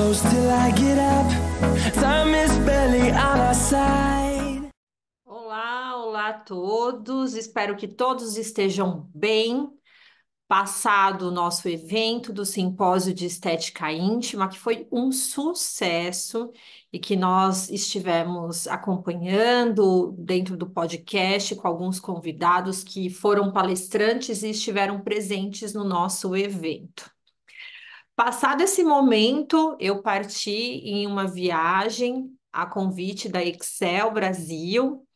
close till I get up. Time is barely on our side. Olá, olá a todos. Espero que todos estejam bem. Passado o nosso evento do Simpósio de Estética Íntima, que foi um sucesso e que nós estivemos acompanhando dentro do podcast com alguns convidados que foram palestrantes e estiveram presentes no nosso evento. Passado esse momento, eu parti em uma viagem a convite da Excel Brasil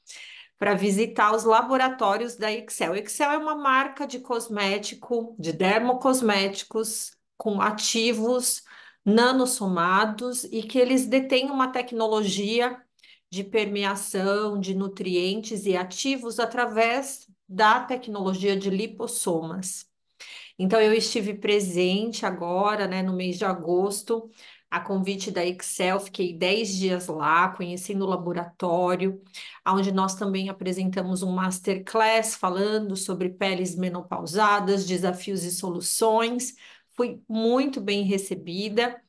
para visitar os laboratórios da Excel. Excel é uma marca de cosmético, de dermocosméticos com ativos nanosomados e que eles detêm uma tecnologia de permeação de nutrientes e ativos através da tecnologia de lipossomas. Então, eu estive presente agora, né, no mês de agosto, a convite da Excel, fiquei 10 dias lá, conheci no laboratório, onde nós também apresentamos um masterclass falando sobre peles menopausadas, desafios e soluções. Fui muito bem recebida.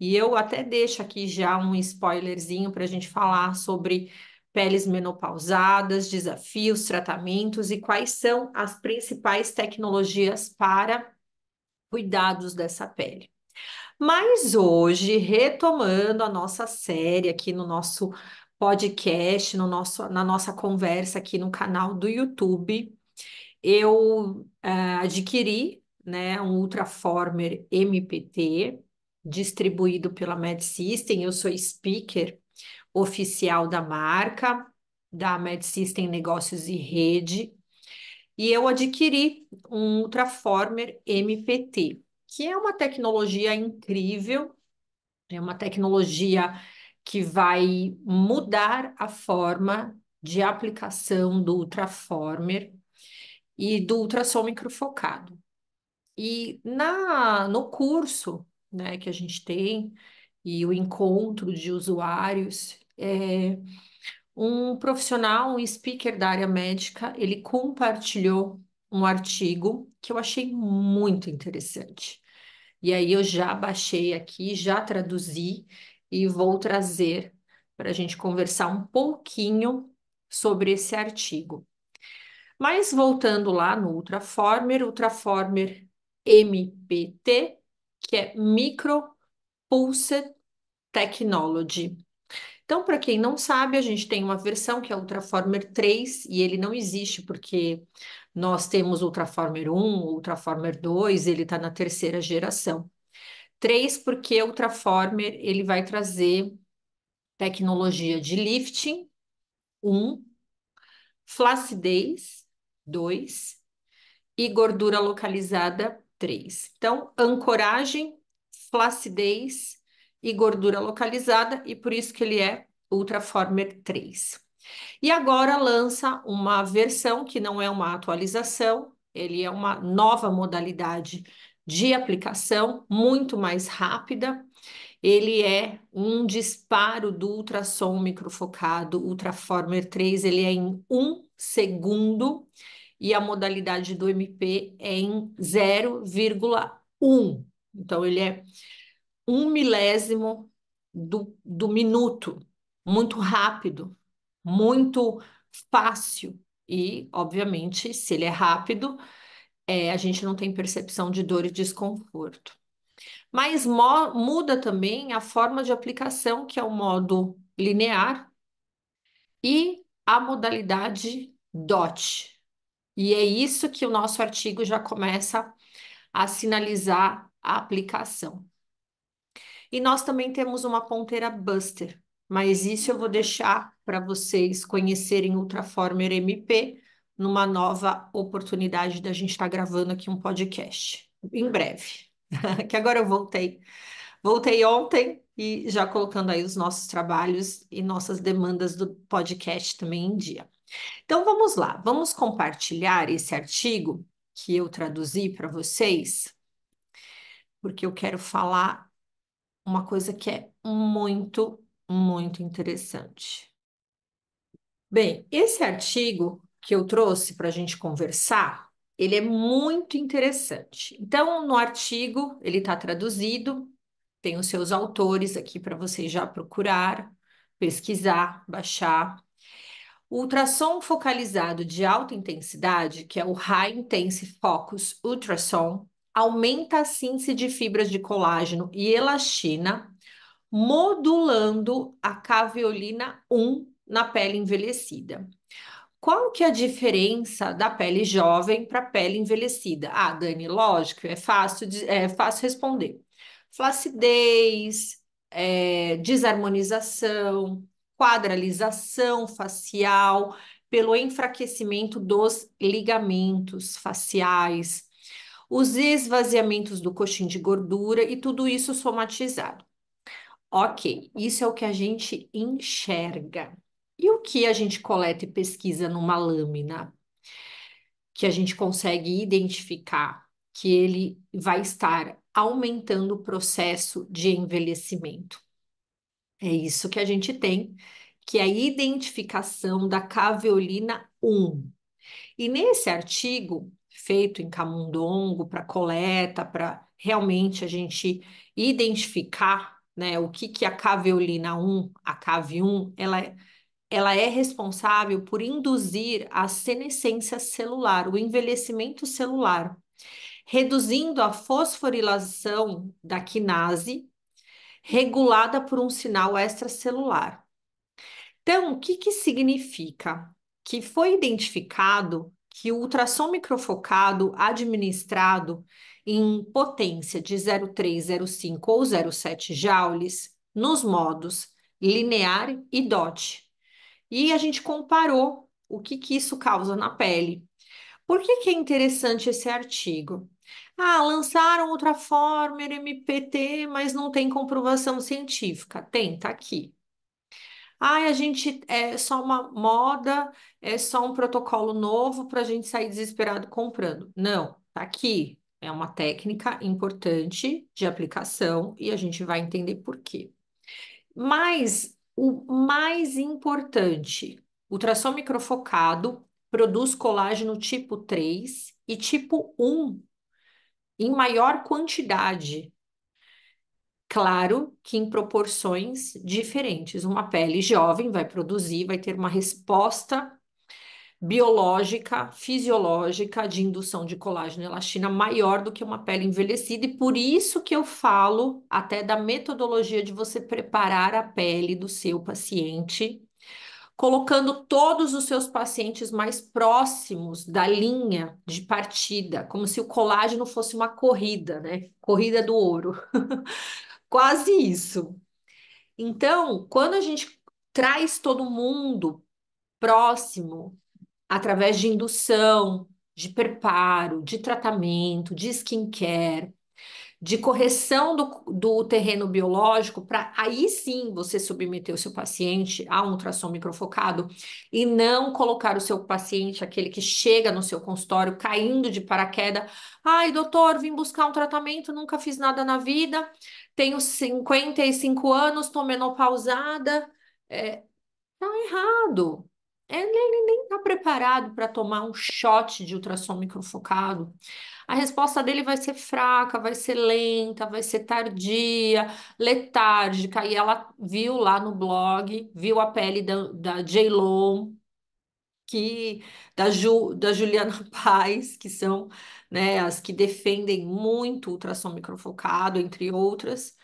E eu até deixo aqui já um spoilerzinho para a gente falar sobre peles menopausadas, desafios, tratamentos e quais são as principais tecnologias para cuidados dessa pele. Mas hoje, retomando a nossa série aqui no nosso podcast, no nosso, na nossa conversa aqui no canal do YouTube, eu uh, adquiri né, um Ultraformer MPT distribuído pela MedSystem, eu sou speaker oficial da marca, da MedSystem Negócios e Rede, e eu adquiri um Ultraformer MPT, que é uma tecnologia incrível, é uma tecnologia que vai mudar a forma de aplicação do Ultraformer e do ultrassom microfocado. E na, no curso né, que a gente tem e o encontro de usuários é, um profissional, um speaker da área médica, ele compartilhou um artigo que eu achei muito interessante. E aí eu já baixei aqui, já traduzi e vou trazer para a gente conversar um pouquinho sobre esse artigo. Mas voltando lá no Ultraformer, Ultraformer MPT, que é Micro Pulse Technology. Então, para quem não sabe, a gente tem uma versão que é o Ultraformer 3 e ele não existe porque nós temos Ultraformer 1, Ultraformer 2, ele está na terceira geração. 3 porque o Ultraformer ele vai trazer tecnologia de lifting 1, flacidez 2 e gordura localizada 3. Então, ancoragem, flacidez, e gordura localizada, e por isso que ele é Ultraformer 3. E agora lança uma versão que não é uma atualização, ele é uma nova modalidade de aplicação, muito mais rápida. Ele é um disparo do ultrassom microfocado Ultraformer 3, ele é em um segundo e a modalidade do MP é em 0,1. Então, ele é um milésimo do, do minuto, muito rápido, muito fácil. E, obviamente, se ele é rápido, é, a gente não tem percepção de dor e desconforto. Mas muda também a forma de aplicação, que é o modo linear, e a modalidade DOT. E é isso que o nosso artigo já começa a sinalizar a aplicação. E nós também temos uma ponteira Buster, mas isso eu vou deixar para vocês conhecerem Ultraformer MP numa nova oportunidade da gente estar tá gravando aqui um podcast, em breve. que agora eu voltei. Voltei ontem e já colocando aí os nossos trabalhos e nossas demandas do podcast também em dia. Então vamos lá, vamos compartilhar esse artigo que eu traduzi para vocês, porque eu quero falar uma coisa que é muito, muito interessante. Bem, esse artigo que eu trouxe para a gente conversar, ele é muito interessante. Então, no artigo, ele está traduzido, tem os seus autores aqui para vocês já procurar, pesquisar, baixar. O ultrassom focalizado de alta intensidade, que é o High Intense Focus Ultrasound, aumenta a síntese de fibras de colágeno e elastina, modulando a caveolina 1 na pele envelhecida. Qual que é a diferença da pele jovem para a pele envelhecida? Ah, Dani, lógico, é fácil, de, é fácil responder. Flacidez, é, desarmonização, quadralização facial, pelo enfraquecimento dos ligamentos faciais, os esvaziamentos do coxim de gordura e tudo isso somatizado. Ok, isso é o que a gente enxerga. E o que a gente coleta e pesquisa numa lâmina? Que a gente consegue identificar que ele vai estar aumentando o processo de envelhecimento. É isso que a gente tem, que é a identificação da caveolina 1. E nesse artigo, feito em camundongo para coleta, para realmente a gente identificar né, o que, que a caveolina 1, a cave 1 ela é ela é responsável por induzir a senescência celular, o envelhecimento celular, reduzindo a fosforilação da quinase, regulada por um sinal extracelular. Então, o que, que significa? Que foi identificado que o ultrassom microfocado administrado em potência de 0,3, 0,5 ou 0,7 joules nos modos linear e DOT. E a gente comparou o que, que isso causa na pele. Por que, que é interessante esse artigo? Ah, lançaram Ultraformer MPT, mas não tem comprovação científica. Tem, tá aqui. Ai, ah, a gente é só uma moda, é só um protocolo novo para a gente sair desesperado comprando. Não, tá aqui. É uma técnica importante de aplicação e a gente vai entender por quê. Mas o mais importante, o ultrassom microfocado produz colágeno tipo 3 e tipo 1 em maior quantidade Claro que em proporções diferentes. Uma pele jovem vai produzir, vai ter uma resposta biológica, fisiológica de indução de colágeno e elastina maior do que uma pele envelhecida, e por isso que eu falo até da metodologia de você preparar a pele do seu paciente, colocando todos os seus pacientes mais próximos da linha de partida, como se o colágeno fosse uma corrida, né? Corrida do ouro. Quase isso. Então, quando a gente traz todo mundo próximo, através de indução, de preparo, de tratamento, de skincare, de correção do, do terreno biológico, para aí sim você submeter o seu paciente a um ultrassom microfocado e não colocar o seu paciente, aquele que chega no seu consultório caindo de paraquedas. Ai, doutor, vim buscar um tratamento, nunca fiz nada na vida, tenho 55 anos, estou menopausada. É, tá errado ele nem está preparado para tomar um shot de ultrassom microfocado. A resposta dele vai ser fraca, vai ser lenta, vai ser tardia, letárgica. E ela viu lá no blog, viu a pele da, da J-Lo, que, da, Ju, da Juliana Paz, que são né, as que defendem muito o ultrassom microfocado, entre outras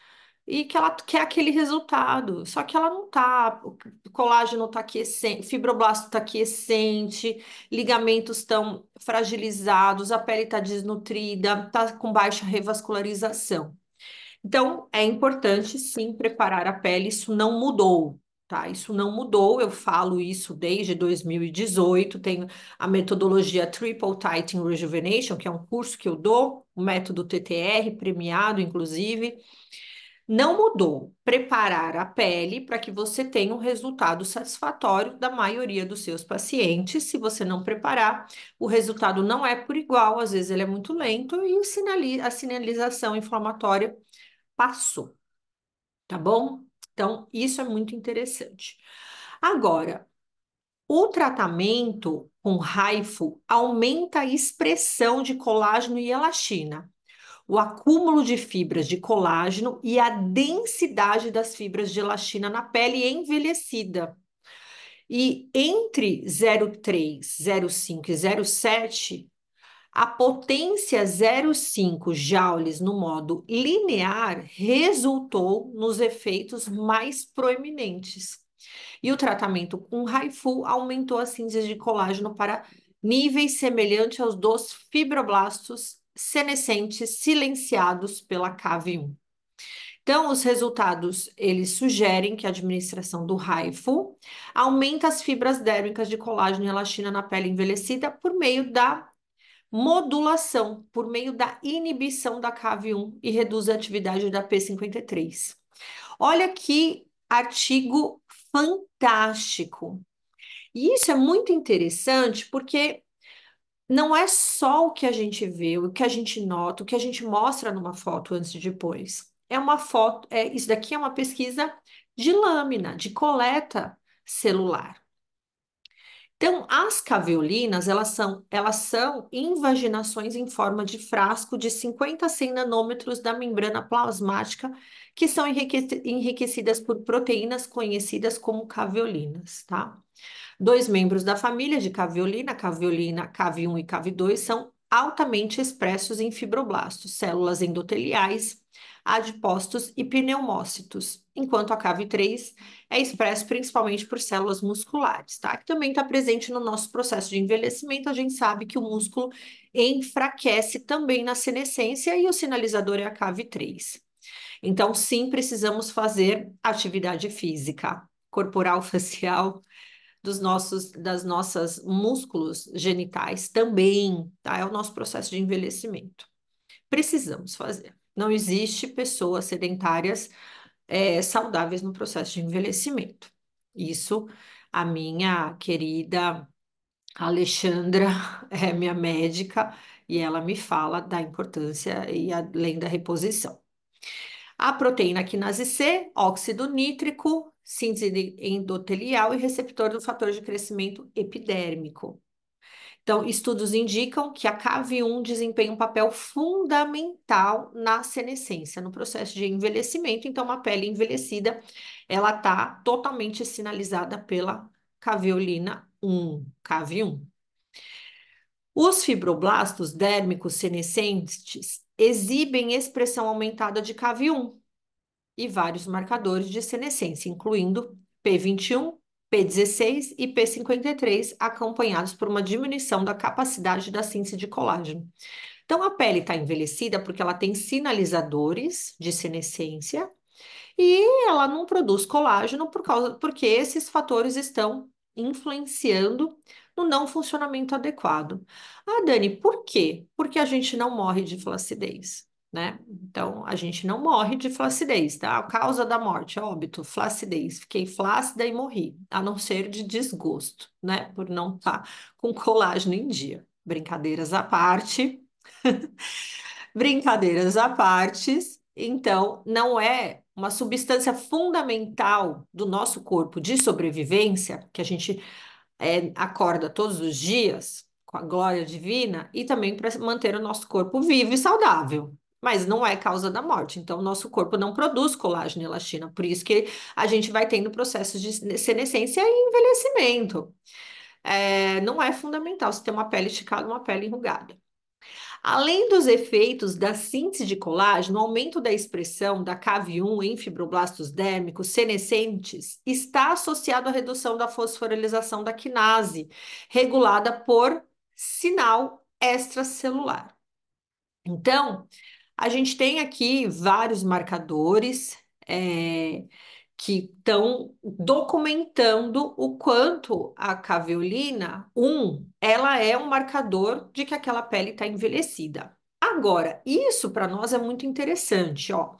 e que ela quer aquele resultado. Só que ela não tá, o colágeno tá aquecendo fibroblasto tá aquecente ligamentos estão fragilizados, a pele tá desnutrida, tá com baixa revascularização. Então, é importante sim preparar a pele, isso não mudou. Tá, isso não mudou, eu falo isso desde 2018. Tenho a metodologia Triple Tight Rejuvenation, que é um curso que eu dou, o método TTR, premiado, inclusive. Não mudou. Preparar a pele para que você tenha um resultado satisfatório da maioria dos seus pacientes. Se você não preparar, o resultado não é por igual, às vezes ele é muito lento e a sinalização inflamatória passou. Tá bom? Então, isso é muito interessante. Agora, o tratamento com raifo aumenta a expressão de colágeno e elastina o acúmulo de fibras de colágeno e a densidade das fibras de elastina na pele envelhecida. E entre 03, 05 e 07, a potência 0,5 joules no modo linear resultou nos efeitos mais proeminentes. E o tratamento com Raifu aumentou a síntese de colágeno para níveis semelhantes aos dos fibroblastos senescentes silenciados pela CAV1. Então, os resultados, eles sugerem que a administração do Raifo aumenta as fibras dérmicas de colágeno e elastina na pele envelhecida por meio da modulação, por meio da inibição da CAV1 e reduz a atividade da P53. Olha que artigo fantástico. E isso é muito interessante porque não é só o que a gente vê, o que a gente nota, o que a gente mostra numa foto antes e depois. É uma foto, é, isso daqui é uma pesquisa de lâmina, de coleta celular. Então, as caveolinas, elas são, elas são invaginações em forma de frasco de 50 a 100 nanômetros da membrana plasmática que são enriquecidas por proteínas conhecidas como caveolinas, tá? Dois membros da família de caveolina, caveolina CAV1 e CAV2, são altamente expressos em fibroblastos, células endoteliais, adipostos e pneumócitos, enquanto a CAV3 é expresso principalmente por células musculares, tá? Que também está presente no nosso processo de envelhecimento. A gente sabe que o músculo enfraquece também na senescência e o sinalizador é a CAV3. Então, sim, precisamos fazer atividade física, corporal, facial, dos nossos, das nossas músculos genitais também, tá? É o nosso processo de envelhecimento. Precisamos fazer. Não existe pessoas sedentárias é, saudáveis no processo de envelhecimento. Isso a minha querida Alexandra é minha médica e ela me fala da importância e além da reposição. A proteína quinase C, óxido nítrico, síntese endotelial e receptor do fator de crescimento epidérmico. Então, estudos indicam que a CAV1 desempenha um papel fundamental na senescência, no processo de envelhecimento. Então, uma pele envelhecida, ela está totalmente sinalizada pela caveolina 1, CAV1. Os fibroblastos dérmicos senescentes exibem expressão aumentada de CAV1 e vários marcadores de senescência, incluindo P21, P16 e P53, acompanhados por uma diminuição da capacidade da síntese de colágeno. Então, a pele está envelhecida porque ela tem sinalizadores de senescência e ela não produz colágeno por causa, porque esses fatores estão influenciando no não funcionamento adequado. Ah, Dani, por quê? Porque a gente não morre de flacidez. Né? Então, a gente não morre de flacidez, tá? A causa da morte, é óbito, flacidez. Fiquei flácida e morri, a não ser de desgosto, né? Por não estar tá com colágeno em dia. Brincadeiras à parte. Brincadeiras à parte. Então, não é uma substância fundamental do nosso corpo de sobrevivência que a gente é, acorda todos os dias com a glória divina e também para manter o nosso corpo vivo e saudável. Mas não é causa da morte. Então, o nosso corpo não produz colágeno e elastina. Por isso que a gente vai tendo processos de senescência e envelhecimento. É, não é fundamental se ter uma pele esticada, uma pele enrugada. Além dos efeitos da síntese de colágeno, o aumento da expressão da CAV1 em fibroblastos dérmicos senescentes está associado à redução da fosforilação da quinase, regulada por sinal extracelular. Então, a gente tem aqui vários marcadores é, que estão documentando o quanto a caveolina 1 ela é um marcador de que aquela pele está envelhecida. Agora, isso para nós é muito interessante, ó.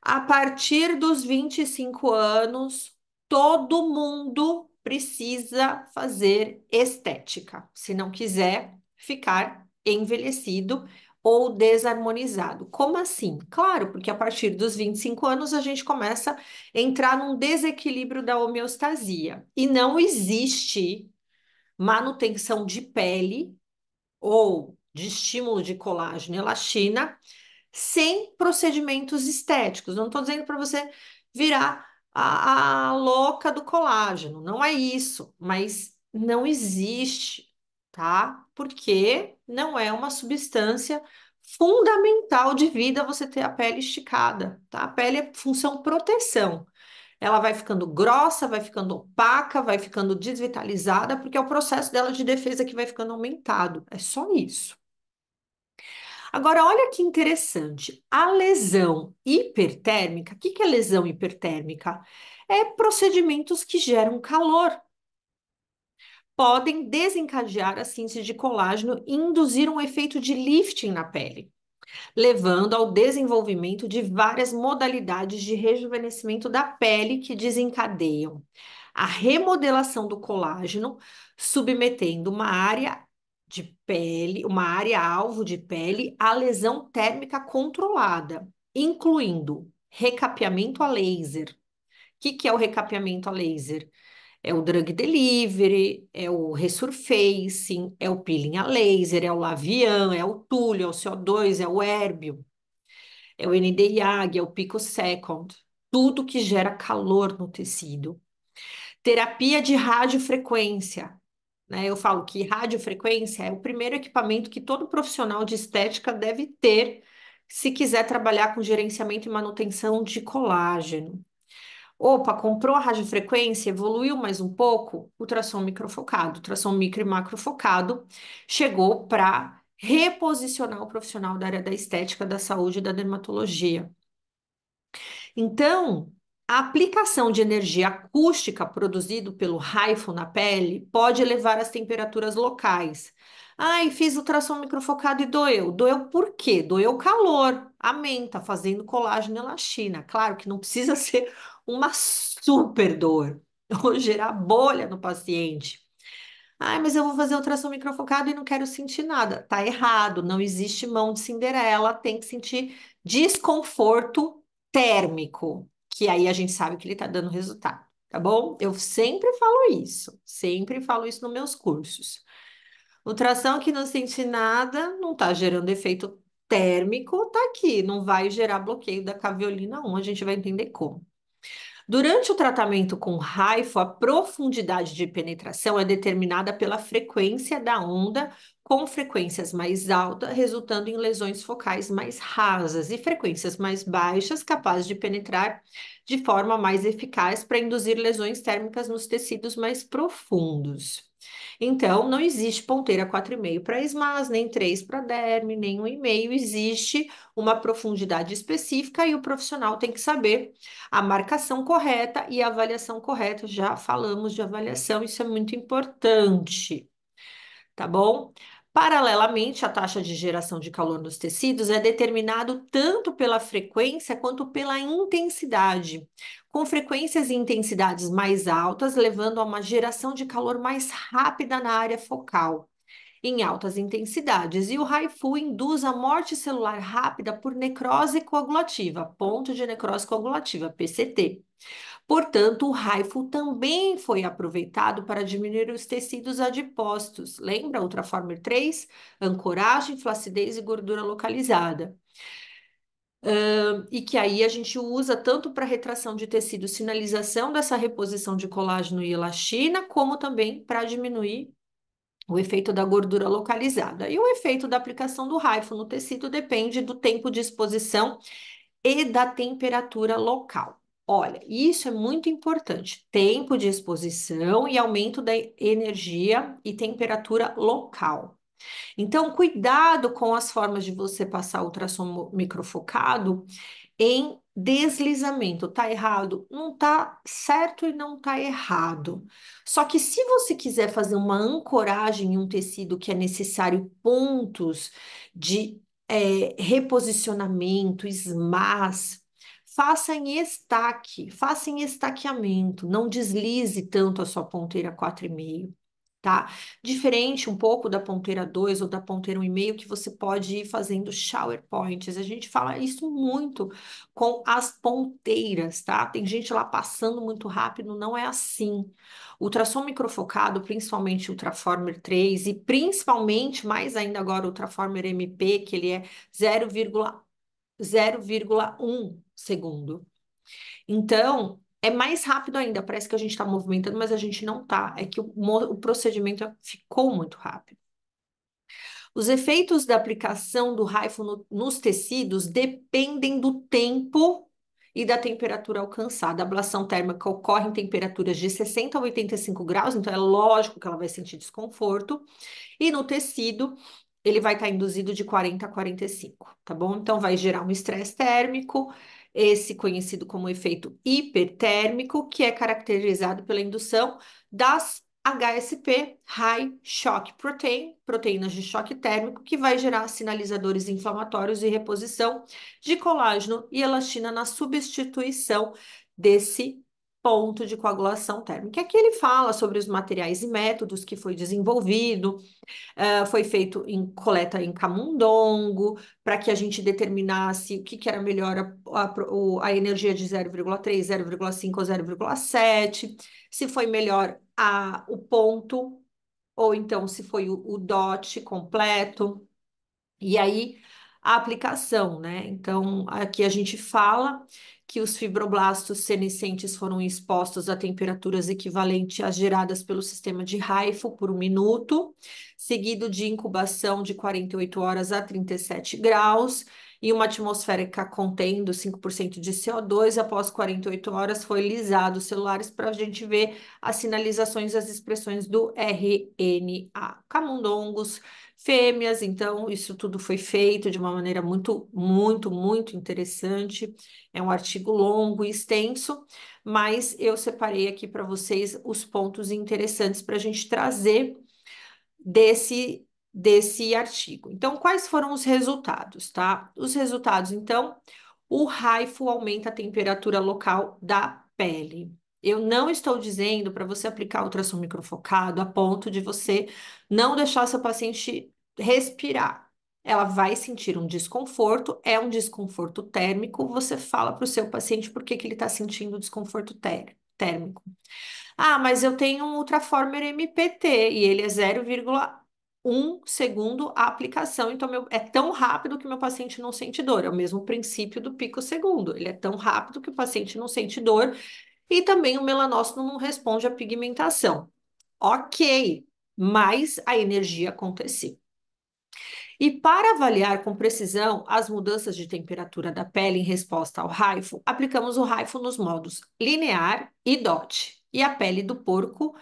A partir dos 25 anos, todo mundo precisa fazer estética, se não quiser ficar envelhecido ou desarmonizado. Como assim? Claro, porque a partir dos 25 anos a gente começa a entrar num desequilíbrio da homeostasia. E não existe manutenção de pele ou de estímulo de colágeno e elastina sem procedimentos estéticos. Não estou dizendo para você virar a, a louca do colágeno, não é isso, mas não existe, tá? Porque não é uma substância fundamental de vida você ter a pele esticada, tá? A pele é função proteção ela vai ficando grossa, vai ficando opaca, vai ficando desvitalizada, porque é o processo dela de defesa que vai ficando aumentado. É só isso. Agora, olha que interessante. A lesão hipertérmica, o que, que é lesão hipertérmica? É procedimentos que geram calor. Podem desencadear a síntese de colágeno e induzir um efeito de lifting na pele levando ao desenvolvimento de várias modalidades de rejuvenescimento da pele que desencadeiam a remodelação do colágeno, submetendo uma área de pele, uma área alvo de pele à lesão térmica controlada, incluindo recapeamento a laser. O que, que é o recapeamento a laser? É o drug delivery, é o resurfacing, é o peeling a laser, é o lavian, é o tulio, é o CO2, é o hérbio, é o NDIAG, é o picosecond. Tudo que gera calor no tecido. Terapia de radiofrequência, né? eu falo que radiofrequência é o primeiro equipamento que todo profissional de estética deve ter se quiser trabalhar com gerenciamento e manutenção de colágeno. Opa, comprou a radiofrequência, evoluiu mais um pouco, ultrassom microfocado, ultrassom micro e macrofocado, chegou para reposicionar o profissional da área da estética, da saúde e da dermatologia. Então, a aplicação de energia acústica produzido pelo raifo na pele pode elevar as temperaturas locais, Ai, fiz ultrassom microfocado e doeu. Doeu por quê? Doeu calor. Amém, tá fazendo colágeno na elastina. Claro que não precisa ser uma super dor ou gerar bolha no paciente. Ai, mas eu vou fazer ultrassom microfocado e não quero sentir nada. Tá errado, não existe mão de Cinderela, tem que sentir desconforto térmico, que aí a gente sabe que ele tá dando resultado, tá bom? Eu sempre falo isso, sempre falo isso nos meus cursos. Ultrassom que não sente nada, não está gerando efeito térmico, está aqui, não vai gerar bloqueio da caveolina 1, a gente vai entender como. Durante o tratamento com raifo, a profundidade de penetração é determinada pela frequência da onda com frequências mais altas, resultando em lesões focais mais rasas e frequências mais baixas, capazes de penetrar de forma mais eficaz para induzir lesões térmicas nos tecidos mais profundos. Então, não existe ponteira 4,5 para esmas, nem 3 para derme, nem 1,5. Existe uma profundidade específica e o profissional tem que saber a marcação correta e a avaliação correta. Já falamos de avaliação, isso é muito importante. Tá bom? Paralelamente, a taxa de geração de calor nos tecidos é determinado tanto pela frequência quanto pela intensidade, com frequências e intensidades mais altas, levando a uma geração de calor mais rápida na área focal em altas intensidades, e o HIFU induz a morte celular rápida por necrose coagulativa, ponto de necrose coagulativa, PCT. Portanto, o raifo também foi aproveitado para diminuir os tecidos adipostos. Lembra o Traformer 3? Ancoragem, flacidez e gordura localizada. Uh, e que aí a gente usa tanto para retração de tecido, sinalização dessa reposição de colágeno e elastina, como também para diminuir o efeito da gordura localizada. E o efeito da aplicação do raifo no tecido depende do tempo de exposição e da temperatura local. Olha, isso é muito importante. Tempo de exposição e aumento da energia e temperatura local. Então, cuidado com as formas de você passar ultrassom microfocado em deslizamento. Tá errado? Não tá certo e não tá errado. Só que se você quiser fazer uma ancoragem em um tecido que é necessário pontos de é, reposicionamento, esmas, Faça em estaque, faça em estaqueamento, não deslize tanto a sua ponteira 4,5, tá? Diferente um pouco da ponteira 2 ou da ponteira 1,5 que você pode ir fazendo shower points. A gente fala isso muito com as ponteiras, tá? Tem gente lá passando muito rápido, não é assim. Ultrassom microfocado, principalmente Ultraformer 3 e principalmente mais ainda agora Ultraformer MP, que ele é 0,1 segundo. Então, é mais rápido ainda. Parece que a gente está movimentando, mas a gente não está. É que o, o procedimento ficou muito rápido. Os efeitos da aplicação do raifo no, nos tecidos dependem do tempo e da temperatura alcançada. A ablação térmica ocorre em temperaturas de 60 a 85 graus, então é lógico que ela vai sentir desconforto. E no tecido, ele vai estar tá induzido de 40 a 45, tá bom? Então vai gerar um estresse térmico esse conhecido como efeito hipertérmico, que é caracterizado pela indução das HSP, High Shock Protein, proteínas de choque térmico, que vai gerar sinalizadores inflamatórios e reposição de colágeno e elastina na substituição desse ponto de coagulação térmica. Aqui ele fala sobre os materiais e métodos que foi desenvolvido, uh, foi feito em coleta em camundongo, para que a gente determinasse o que, que era melhor a, a, a energia de 0,3, 0,5 ou 0,7, se foi melhor a, o ponto, ou então se foi o, o DOT completo, e aí a aplicação, né? Então, aqui a gente fala que os fibroblastos senescentes foram expostos a temperaturas equivalentes às geradas pelo sistema de Raifo por um minuto, seguido de incubação de 48 horas a 37 graus e uma atmosférica contendo 5% de CO2. Após 48 horas, foi lisado os celulares para a gente ver as sinalizações, as expressões do RNA. Camundongos, fêmeas, então isso tudo foi feito de uma maneira muito, muito, muito interessante. É um artigo longo e extenso, mas eu separei aqui para vocês os pontos interessantes para a gente trazer desse desse artigo. Então, quais foram os resultados, tá? Os resultados, então, o raifo aumenta a temperatura local da pele. Eu não estou dizendo para você aplicar ultrassom microfocado a ponto de você não deixar seu paciente respirar. Ela vai sentir um desconforto, é um desconforto térmico. Você fala para o seu paciente por que, que ele está sentindo desconforto térmico. Ah, mas eu tenho um Ultraformer MPT e ele é 0, um segundo a aplicação. Então, meu, é tão rápido que meu paciente não sente dor. É o mesmo princípio do pico segundo. Ele é tão rápido que o paciente não sente dor. E também o melanócito não responde à pigmentação. Ok, mas a energia aconteceu. E para avaliar com precisão as mudanças de temperatura da pele em resposta ao raifo, aplicamos o raifo nos modos linear e DOT. E a pele do porco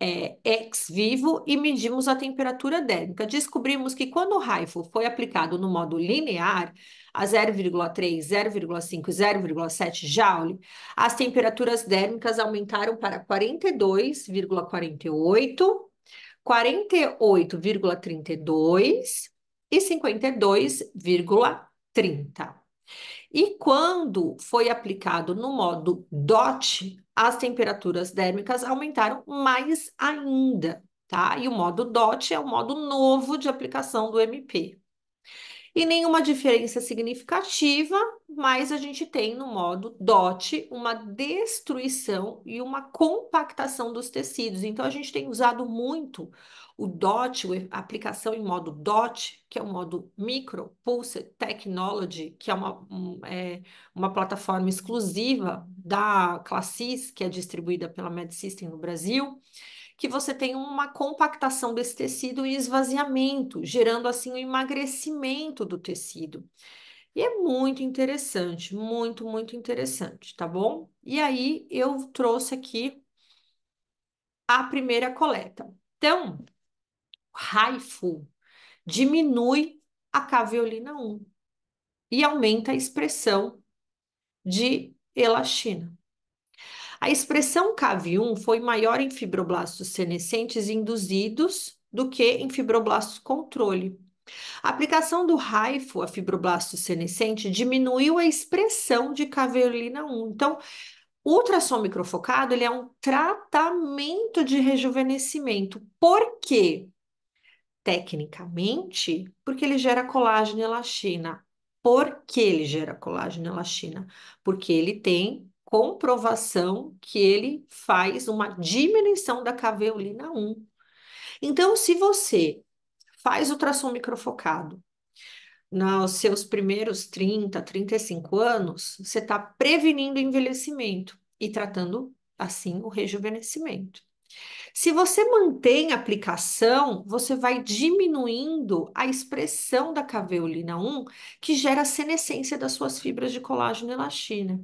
é, ex vivo e medimos a temperatura dérmica. Descobrimos que quando o raifo foi aplicado no modo linear, a 0,3, 0,5 e 0,7 joule, as temperaturas dérmicas aumentaram para 42,48, 48,32 e 52,30. E quando foi aplicado no modo DOT, as temperaturas térmicas aumentaram mais ainda, tá? E o modo DOT é o modo novo de aplicação do MP. E nenhuma diferença significativa, mas a gente tem no modo DOT uma destruição e uma compactação dos tecidos. Então, a gente tem usado muito o DOT, a aplicação em modo DOT, que é o um modo Micro Pulse Technology, que é uma, um, é uma plataforma exclusiva da Classis, que é distribuída pela MedSystem no Brasil, que você tem uma compactação desse tecido e esvaziamento, gerando assim o um emagrecimento do tecido. E é muito interessante, muito, muito interessante, tá bom? E aí eu trouxe aqui a primeira coleta. Então, Raifu, diminui a caveolina 1 e aumenta a expressão de elastina. A expressão CAV1 foi maior em fibroblastos senescentes induzidos do que em fibroblastos controle. A aplicação do RAIFO a fibroblasto senescente diminuiu a expressão de caveolina 1. Então, o ultrassom microfocado ele é um tratamento de rejuvenescimento. Por quê? tecnicamente, porque ele gera colágeno e elastina. Por que ele gera colágeno e elastina? Porque ele tem comprovação que ele faz uma diminuição da caveolina 1. Então, se você faz ultrassom microfocado nos seus primeiros 30, 35 anos, você está prevenindo o envelhecimento e tratando, assim, o rejuvenescimento. Se você mantém a aplicação, você vai diminuindo a expressão da caveolina 1, que gera a senescência das suas fibras de colágeno e elastina.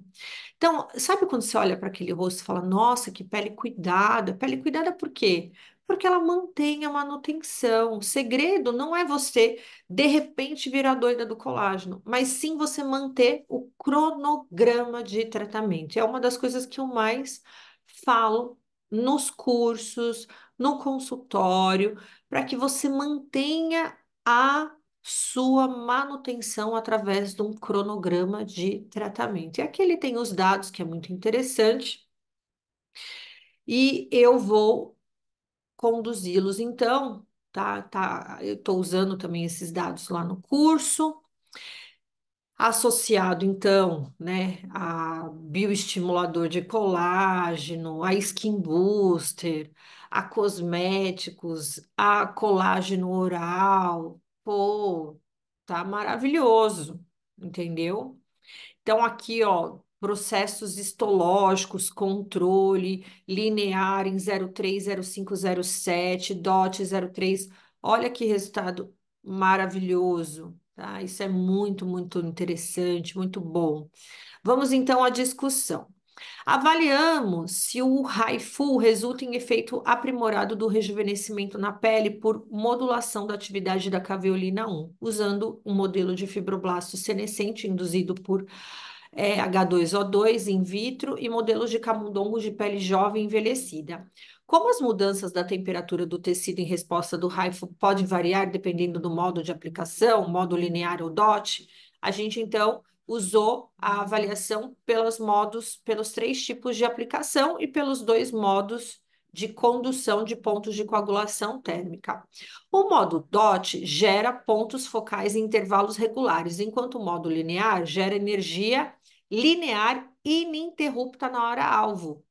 Então, sabe quando você olha para aquele rosto e fala, nossa, que pele cuidada? Pele cuidada por quê? Porque ela mantém a manutenção. O segredo não é você, de repente, virar doida do colágeno, mas sim você manter o cronograma de tratamento. É uma das coisas que eu mais falo nos cursos, no consultório, para que você mantenha a sua manutenção através de um cronograma de tratamento. E aqui ele tem os dados, que é muito interessante. E eu vou conduzi-los, então, tá? tá eu estou usando também esses dados lá no curso associado então, né, a bioestimulador de colágeno, a skin booster, a cosméticos, a colágeno oral. Pô, tá maravilhoso, entendeu? Então aqui, ó, processos histológicos, controle, linear em 030507, DOT 03. Olha que resultado maravilhoso. Tá? Isso é muito, muito interessante, muito bom. Vamos então à discussão. Avaliamos se o Raifu resulta em efeito aprimorado do rejuvenescimento na pele por modulação da atividade da caveolina 1, usando um modelo de fibroblasto senescente induzido por é, H2O2 in vitro e modelos de camundongo de pele jovem envelhecida. Como as mudanças da temperatura do tecido em resposta do raio podem variar dependendo do modo de aplicação, modo linear ou DOT, a gente então usou a avaliação pelos modos, pelos três tipos de aplicação e pelos dois modos de condução de pontos de coagulação térmica. O modo DOT gera pontos focais em intervalos regulares, enquanto o modo linear gera energia linear ininterrupta na hora alvo,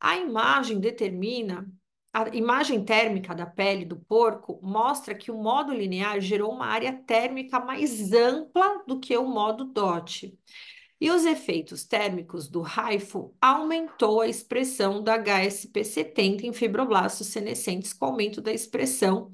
a imagem determina, a imagem térmica da pele do porco mostra que o modo linear gerou uma área térmica mais ampla do que o modo DOT. E os efeitos térmicos do raifo aumentou a expressão da HSP70 em fibroblastos senescentes com aumento da expressão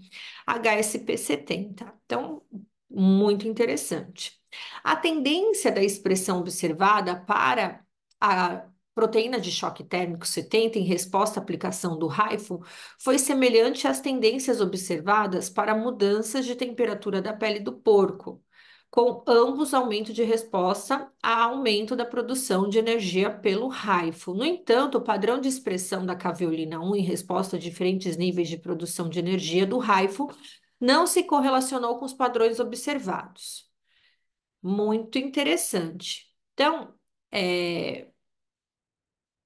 HSP70. Então, muito interessante. A tendência da expressão observada para a proteína de choque térmico 70 em resposta à aplicação do Raifon foi semelhante às tendências observadas para mudanças de temperatura da pele do porco, com ambos aumento de resposta a aumento da produção de energia pelo Raifon. No entanto, o padrão de expressão da caveolina 1 em resposta a diferentes níveis de produção de energia do Raifon não se correlacionou com os padrões observados. Muito interessante. Então, é,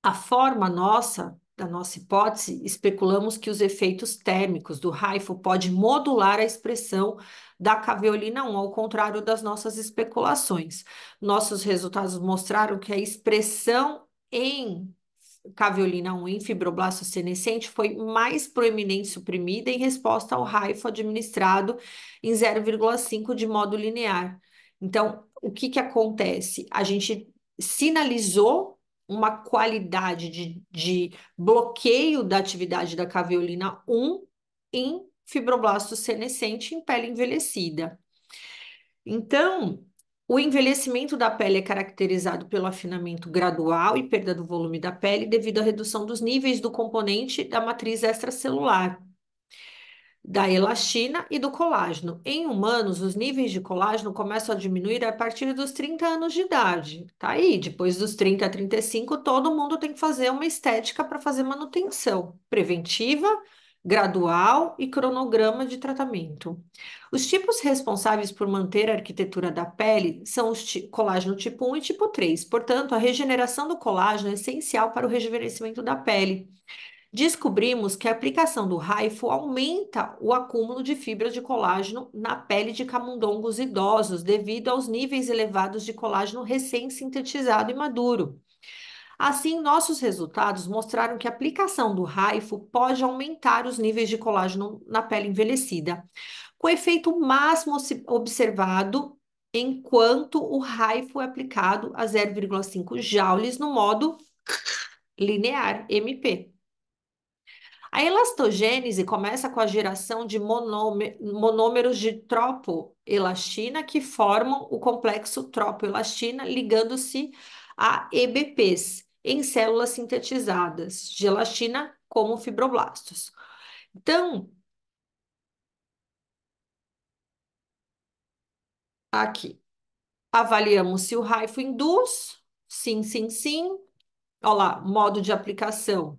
a forma nossa, da nossa hipótese, especulamos que os efeitos térmicos do raifo pode modular a expressão da caveolina 1, ao contrário das nossas especulações. Nossos resultados mostraram que a expressão em caveolina 1 em fibroblasto senescente foi mais proeminente suprimida em resposta ao raifo administrado em 0,5 de modo linear. Então, o que, que acontece? A gente sinalizou uma qualidade de, de bloqueio da atividade da caveolina 1 em fibroblasto senescente em pele envelhecida. Então, o envelhecimento da pele é caracterizado pelo afinamento gradual e perda do volume da pele devido à redução dos níveis do componente da matriz extracelular da elastina e do colágeno. Em humanos, os níveis de colágeno começam a diminuir a partir dos 30 anos de idade. Tá aí, depois dos 30 a 35, todo mundo tem que fazer uma estética para fazer manutenção preventiva, gradual e cronograma de tratamento. Os tipos responsáveis por manter a arquitetura da pele são os colágeno tipo 1 e tipo 3. Portanto, a regeneração do colágeno é essencial para o rejuvenescimento da pele descobrimos que a aplicação do raifo aumenta o acúmulo de fibras de colágeno na pele de camundongos idosos, devido aos níveis elevados de colágeno recém-sintetizado e maduro. Assim, nossos resultados mostraram que a aplicação do raifo pode aumentar os níveis de colágeno na pele envelhecida, com efeito máximo observado enquanto o raifo é aplicado a 0,5 joules no modo linear, MP. A elastogênese começa com a geração de monômeros de tropoelastina que formam o complexo tropoelastina, ligando-se a EBPs em células sintetizadas de elastina, como fibroblastos. Então, aqui, avaliamos se o raifo induz, sim, sim, sim. Olha lá, modo de aplicação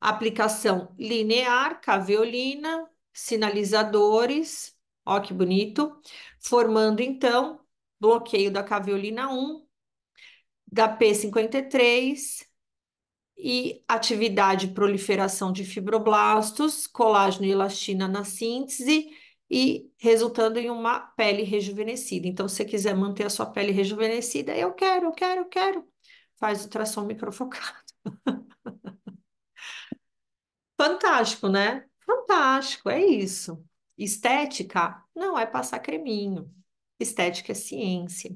aplicação linear, caveolina, sinalizadores, ó que bonito, formando então bloqueio da caveolina 1, da P53 e atividade proliferação de fibroblastos, colágeno e elastina na síntese e resultando em uma pele rejuvenescida. Então, se você quiser manter a sua pele rejuvenescida, eu quero, eu quero, eu quero, faz ultrassom microfocado. Fantástico, né? Fantástico, é isso. Estética não é passar creminho. Estética é ciência.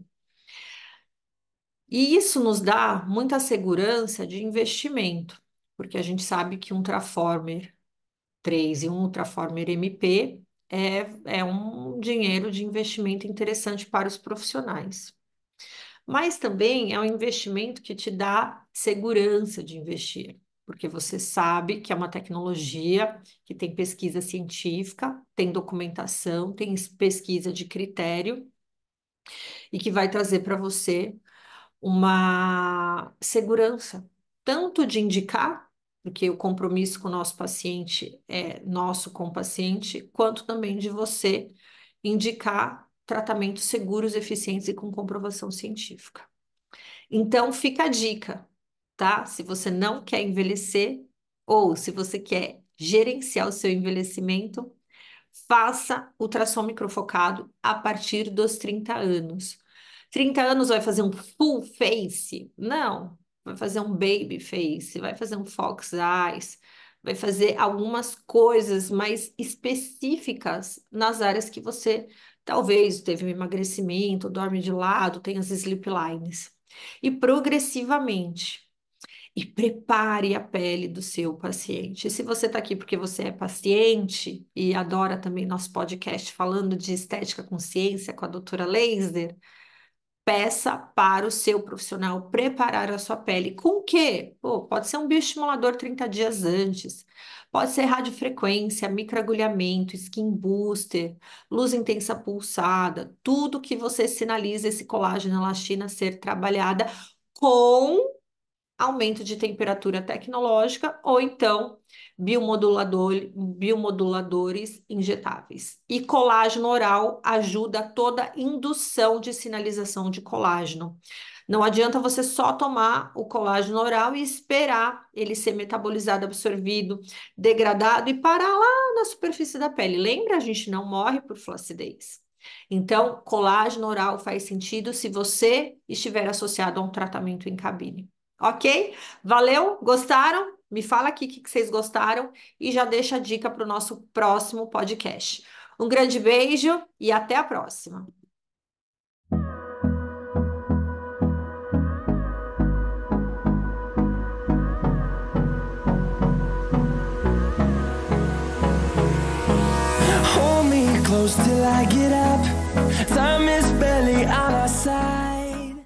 E isso nos dá muita segurança de investimento, porque a gente sabe que um Traformer 3 e um Traformer MP é, é um dinheiro de investimento interessante para os profissionais. Mas também é um investimento que te dá segurança de investir porque você sabe que é uma tecnologia que tem pesquisa científica, tem documentação, tem pesquisa de critério e que vai trazer para você uma segurança, tanto de indicar, porque o compromisso com o nosso paciente é nosso com o paciente, quanto também de você indicar tratamentos seguros, eficientes e com comprovação científica. Então, fica a dica tá? Se você não quer envelhecer ou se você quer gerenciar o seu envelhecimento, faça ultrassom microfocado a partir dos 30 anos. 30 anos vai fazer um full face? Não, vai fazer um baby face, vai fazer um fox eyes, vai fazer algumas coisas mais específicas nas áreas que você talvez teve um emagrecimento, dorme de lado, tem as sleep lines. E progressivamente, e prepare a pele do seu paciente. E se você está aqui porque você é paciente e adora também nosso podcast falando de estética consciência com a doutora Laser, peça para o seu profissional preparar a sua pele. Com o quê? Pô, pode ser um bioestimulador 30 dias antes, pode ser radiofrequência, microagulhamento, skin booster, luz intensa pulsada, tudo que você sinaliza esse colágeno elastina ser trabalhada com aumento de temperatura tecnológica ou então biomodulador, biomoduladores injetáveis. E colágeno oral ajuda toda a indução de sinalização de colágeno. Não adianta você só tomar o colágeno oral e esperar ele ser metabolizado, absorvido, degradado e parar lá na superfície da pele. Lembra, a gente não morre por flacidez. Então, colágeno oral faz sentido se você estiver associado a um tratamento em cabine. Ok? Valeu? Gostaram? Me fala aqui o que vocês gostaram e já deixa a dica para o nosso próximo podcast. Um grande beijo e até a próxima! close till I get up. Time is barely on our side.